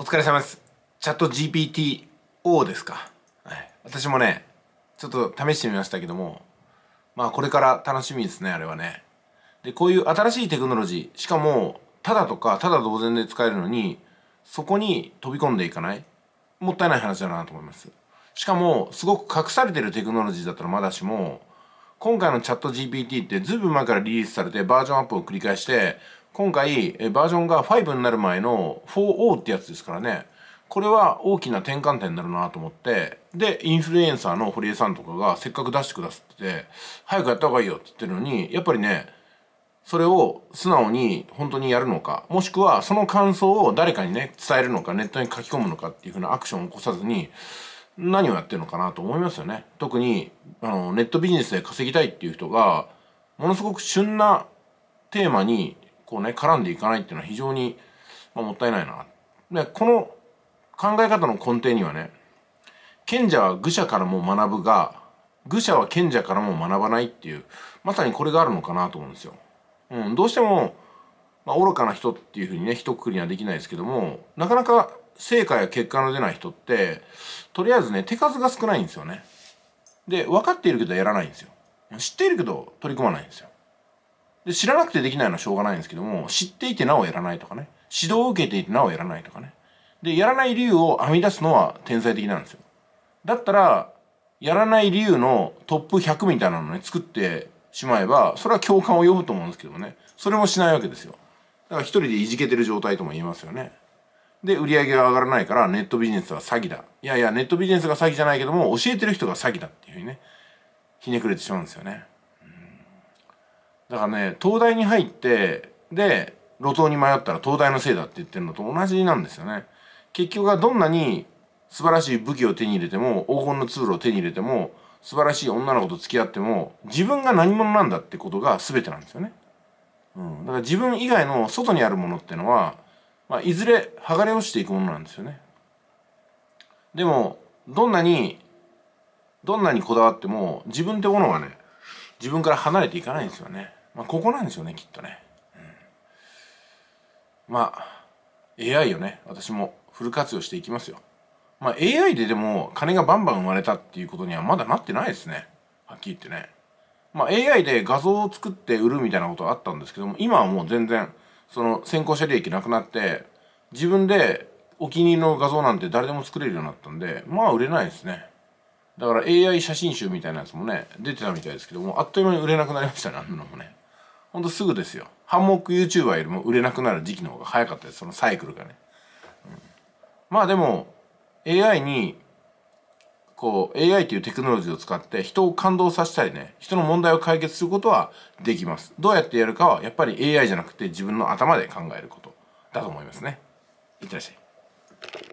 お疲れ様です。チャット GPTO ですか。はい、私もね、ちょっと試してみましたけども、まあこれから楽しみですね、あれはね。で、こういう新しいテクノロジー、しかも、ただとか、ただ同然で使えるのに、そこに飛び込んでいかない。もったいない話だなと思います。しかも、すごく隠されてるテクノロジーだったらまだしも、今回のチャット GPT ってずいぶん前からリリースされてバージョンアップを繰り返して、今回バージョンが5になる前の 4O ってやつですからねこれは大きな転換点になるなと思ってでインフルエンサーの堀江さんとかがせっかく出してくださってて早くやった方がいいよって言ってるのにやっぱりねそれを素直に本当にやるのかもしくはその感想を誰かにね伝えるのかネットに書き込むのかっていうふうなアクションを起こさずに何をやってるのかなと思いますよね特にあのネットビジネスで稼ぎたいっていう人がものすごく旬なテーマにこうね絡んでいかないっていうのは非常に、まあ、もったいないな。でこの考え方の根底にはね賢者は愚者からも学ぶが愚者は賢者からも学ばないっていうまさにこれがあるのかなと思うんですよ。うん、どうしても、まあ、愚かな人っていうふうにね一括りにはできないですけどもなかなか成果や結果の出ない人ってとりあえずね手数が少ないんですよね。で分かっているけどやらないんですよ。知っているけど取り組まないんですよ。で知らなくてできないのはしょうがないんですけども知っていてなおやらないとかね指導を受けていてなおやらないとかねでやらない理由を編み出すのは天才的なんですよだったらやらない理由のトップ100みたいなのね作ってしまえばそれは共感を呼ぶと思うんですけどねそれもしないわけですよだから一人でいじけてる状態とも言えますよねで売り上げが上がらないからネットビジネスは詐欺だいやいやネットビジネスが詐欺じゃないけども教えてる人が詐欺だっていうふうにねひねくれてしまうんですよねだからね東大に入ってで路頭に迷ったら東大のせいだって言ってるのと同じなんですよね結局はどんなに素晴らしい武器を手に入れても黄金の通路を手に入れても素晴らしい女の子と付き合っても自分が何者なんだってことが全てなんですよね、うん、だから自分以外の外にあるものってのは、まあ、いずれ剥がれ落ちていくものなんですよねでもどんなにどんなにこだわっても自分ってものはね自分から離れていかないんですよねまあ、ここなんでしょうねきっとね、うん、まあ AI をね私もフル活用していきますよまあ AI ででも金がバンバン生まれたっていうことにはまだなってないですねはっきり言ってねまあ AI で画像を作って売るみたいなことはあったんですけども今はもう全然その先行者利益なくなって自分でお気に入りの画像なんて誰でも作れるようになったんでまあ売れないですねだから AI 写真集みたいなやつもね出てたみたいですけどもあっという間に売れなくなりましたねあんなのもねほんとすぐですよハンモック YouTuber よりも売れなくなる時期の方が早かったですそのサイクルがね、うん、まあでも AI にこう AI というテクノロジーを使って人を感動させたりね人の問題を解決することはできますどうやってやるかはやっぱり AI じゃなくて自分の頭で考えることだと思いますねいってらっしゃい